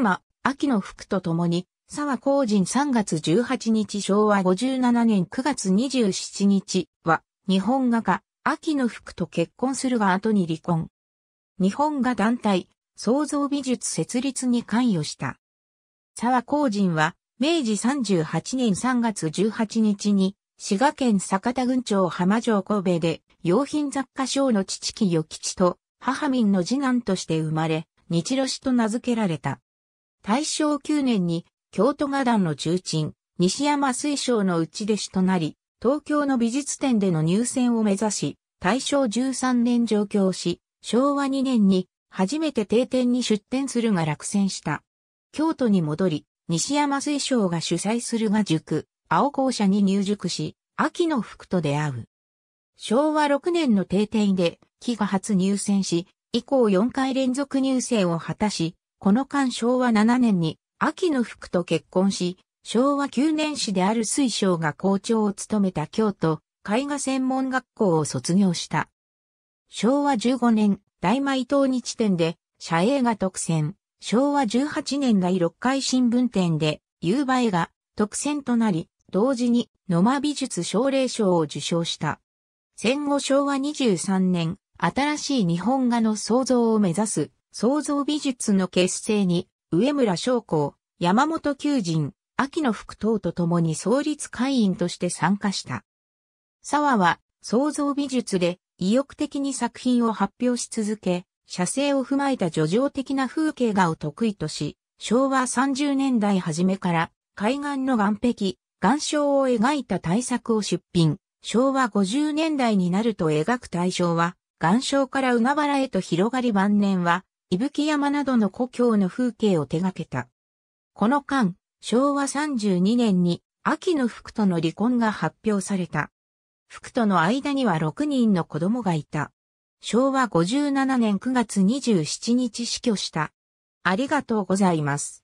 妻、秋の福と共に、沢公人3月18日昭和57年9月27日は、日本画家、秋の福と結婚するが後に離婚。日本画団体、創造美術設立に関与した。沢公人は、明治38年3月18日に、滋賀県坂田郡町浜城神戸で、洋品雑貨商の父木与吉と、母民の次男として生まれ、日露市と名付けられた。大正9年に京都画壇の重鎮、西山水晶の内弟子となり、東京の美術展での入選を目指し、大正13年上京し、昭和2年に初めて定点に出展するが落選した。京都に戻り、西山水晶が主催する画塾、青校舎に入塾し、秋の服と出会う。昭和6年の定点で、木が初入選し、以降4回連続入選を果たし、この間昭和7年に秋の福と結婚し、昭和9年市である水晶が校長を務めた京都絵画専門学校を卒業した。昭和15年、大米東日展で、社映画特選、昭和18年第6回新聞展で、夕映画特選となり、同時に野間美術奨励賞を受賞した。戦後昭和23年、新しい日本画の創造を目指す創造美術の結成に、上村昌光、山本求人、秋野福等と共に創立会員として参加した。沢は創造美術で意欲的に作品を発表し続け、写生を踏まえた叙情的な風景画を得意とし、昭和30年代初めから海岸の岸壁、岩礁を描いた大作を出品。昭和50年代になると描く対象は、岩礁から海原へと広がり晩年は、伊吹山などの故郷の風景を手掛けた。この間、昭和32年に秋の福との離婚が発表された。福との間には6人の子供がいた。昭和57年9月27日死去した。ありがとうございます。